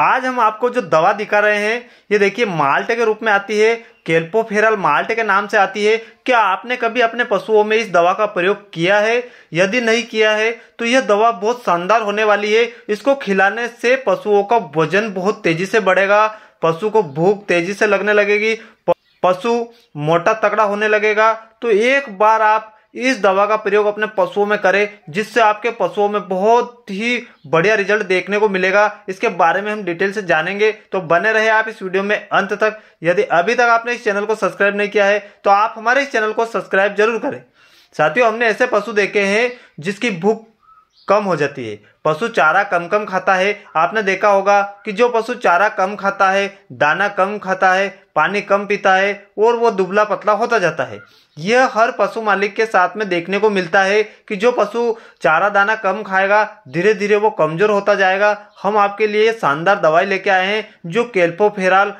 आज हम आपको जो दवा दिखा रहे हैं ये देखिए माल्ट के रूप में आती है केल्पोफेरल माल्ट के नाम से आती है क्या आपने कभी अपने पशुओं में इस दवा का प्रयोग किया है यदि नहीं किया है तो यह दवा बहुत शानदार होने वाली है इसको खिलाने से पशुओं का वजन बहुत तेजी से बढ़ेगा पशु को भूख तेजी से लगने लगेगी पशु मोटा तगड़ा होने लगेगा तो एक बार आप इस दवा का प्रयोग अपने पशुओं में करें जिससे आपके पशुओं में बहुत ही बढ़िया रिजल्ट देखने को मिलेगा इसके बारे में हम डिटेल से जानेंगे तो बने रहे आप इस वीडियो में अंत तक यदि अभी तक आपने इस चैनल को सब्सक्राइब नहीं किया है तो आप हमारे इस चैनल को सब्सक्राइब जरूर करें साथियों हमने ऐसे पशु देखे हैं जिसकी भूख कम हो जाती है पशु चारा कम कम खाता है आपने देखा होगा कि जो पशु चारा कम खाता है दाना कम खाता है पानी कम पीता है और वो दुबला पतला होता जाता है यह हर पशु मालिक के साथ में देखने को मिलता है कि जो पशु चारा दाना कम खाएगा धीरे धीरे वो कमज़ोर होता जाएगा हम आपके लिए शानदार दवाई लेके आए हैं जो केल्पोफेराल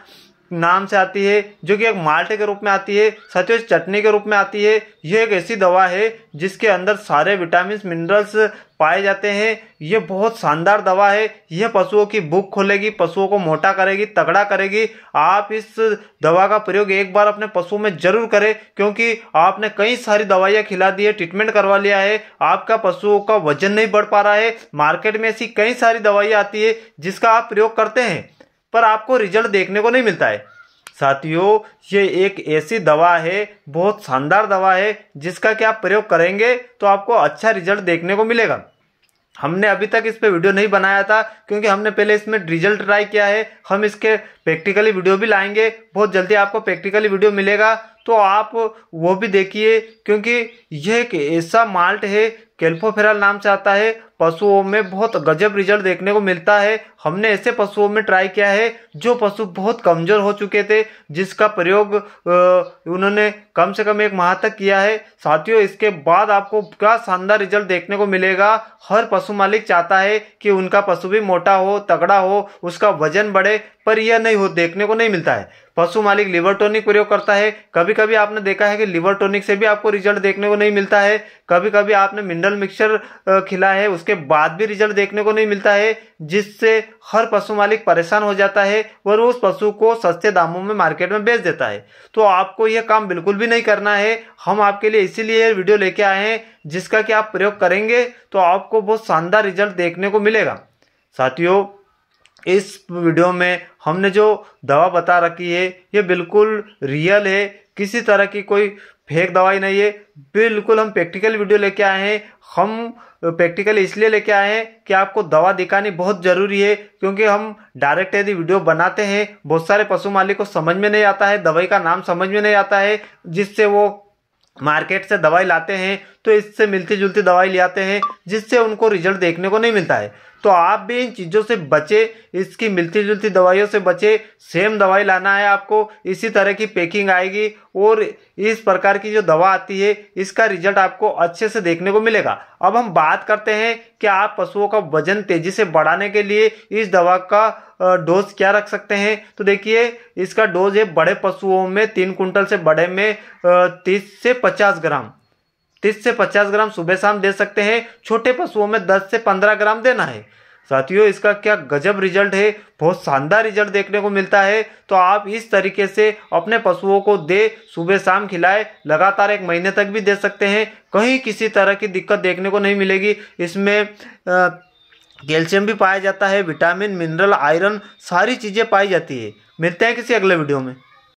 नाम से आती है जो कि एक माल्टे के रूप में आती है साथियों चटनी के रूप में आती है यह एक ऐसी दवा है जिसके अंदर सारे विटामिन मिनरल्स पाए जाते हैं ये बहुत शानदार दवा है यह पशुओं की भूख खोलेगी पशुओं को मोटा करेगी तगड़ा करेगी आप इस दवा का प्रयोग एक बार अपने पशुओं में जरूर करें क्योंकि आपने कई सारी दवाइयाँ खिला दी है ट्रीटमेंट करवा लिया है आपका पशुओं का वजन नहीं बढ़ पा रहा है मार्केट में ऐसी कई सारी दवाइयाँ आती है जिसका आप प्रयोग करते हैं पर आपको रिजल्ट देखने को नहीं मिलता है साथियों ये एक ऐसी दवा है बहुत शानदार दवा है जिसका कि आप प्रयोग करेंगे तो आपको अच्छा रिजल्ट देखने को मिलेगा हमने अभी तक इस पर वीडियो नहीं बनाया था क्योंकि हमने पहले इसमें रिजल्ट ट्राई किया है हम इसके प्रैक्टिकली वीडियो भी लाएंगे बहुत जल्दी आपको प्रैक्टिकली वीडियो मिलेगा तो आप वो भी देखिए क्योंकि यह एक ऐसा माल्ट है कैल्फोफेराल नाम से आता है पशुओं में बहुत गजब रिजल्ट देखने को मिलता है हमने ऐसे पशुओं में ट्राई किया है जो पशु बहुत कमज़ोर हो चुके थे जिसका प्रयोग उन्होंने कम से कम एक माह तक किया है साथियों इसके बाद आपको क्या शानदार रिजल्ट देखने को मिलेगा हर पशु मालिक चाहता है कि उनका पशु भी मोटा हो तगड़ा हो उसका वजन बढ़े पर यह नहीं हो देखने को नहीं मिलता है पशु मालिक लिवर टोनिक प्रयोग करता है कभी कभी आपने देखा है कि लिवर टोनिक से भी आपको रिजल्ट देखने को नहीं मिलता है कभी कभी आपने मिनरल मिक्सचर खिला है उसके बाद भी रिजल्ट देखने को नहीं मिलता है जिससे हर पशु मालिक परेशान हो जाता है और उस पशु को सस्ते दामों में मार्केट में बेच देता है तो आपको यह काम बिल्कुल भी नहीं करना है हम आपके लिए इसीलिए वीडियो लेके आए हैं जिसका कि आप प्रयोग करेंगे तो आपको बहुत शानदार रिजल्ट देखने को मिलेगा साथियों इस वीडियो में हमने जो दवा बता रखी है ये बिल्कुल रियल है किसी तरह की कोई फेक दवाई नहीं है बिल्कुल हम प्रैक्टिकल वीडियो लेके आए हैं हम प्रैक्टिकल इसलिए लेके आए हैं कि आपको दवा दिखानी बहुत ज़रूरी है क्योंकि हम डायरेक्ट यदि वीडियो बनाते हैं बहुत सारे पशु मालिक को समझ में नहीं आता है दवाई का नाम समझ में नहीं आता है जिससे वो मार्केट से दवाई लाते हैं तो इससे मिलती जुलती दवाई ले आते हैं जिससे उनको रिजल्ट देखने को नहीं मिलता है तो आप भी इन चीज़ों से बचे इसकी मिलती जुलती दवाइयों से बचे सेम दवाई लाना है आपको इसी तरह की पैकिंग आएगी और इस प्रकार की जो दवा आती है इसका रिजल्ट आपको अच्छे से देखने को मिलेगा अब हम बात करते हैं कि आप पशुओं का वजन तेजी से बढ़ाने के लिए इस दवा का डोज क्या रख सकते हैं तो देखिए इसका डोज है बड़े पशुओं में तीन कुंटल से बड़े में तीस से पचास ग्राम तीस से पचास ग्राम सुबह शाम दे सकते हैं छोटे पशुओं में दस से पंद्रह ग्राम देना है साथियों इसका क्या गजब रिजल्ट है बहुत शानदार रिजल्ट देखने को मिलता है तो आप इस तरीके से अपने पशुओं को दे सुबह शाम खिलाए लगातार एक महीने तक भी दे सकते हैं कहीं किसी तरह की दिक्कत देखने को नहीं मिलेगी इसमें कैल्शियम भी पाया जाता है विटामिन मिनरल आयरन सारी चीज़ें पाई जाती है मिलते हैं किसी अगले वीडियो में